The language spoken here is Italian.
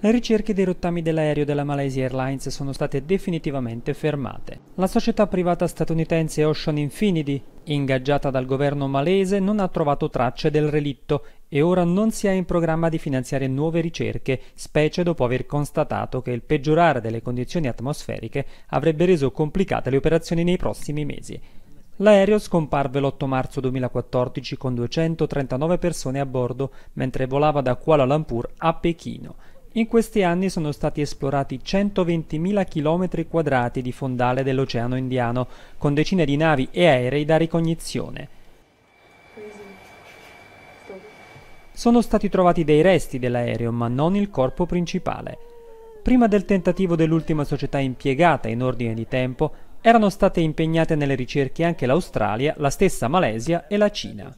Le ricerche dei rottami dell'aereo della Malaysia Airlines sono state definitivamente fermate. La società privata statunitense Ocean Infinity, ingaggiata dal governo malese, non ha trovato tracce del relitto e ora non si è in programma di finanziare nuove ricerche, specie dopo aver constatato che il peggiorare delle condizioni atmosferiche avrebbe reso complicate le operazioni nei prossimi mesi. L'aereo scomparve l'8 marzo 2014 con 239 persone a bordo mentre volava da Kuala Lumpur a Pechino in questi anni sono stati esplorati 120.000 km quadrati di fondale dell'Oceano Indiano, con decine di navi e aerei da ricognizione. Sono stati trovati dei resti dell'aereo, ma non il corpo principale. Prima del tentativo dell'ultima società impiegata in ordine di tempo, erano state impegnate nelle ricerche anche l'Australia, la stessa Malesia e la Cina.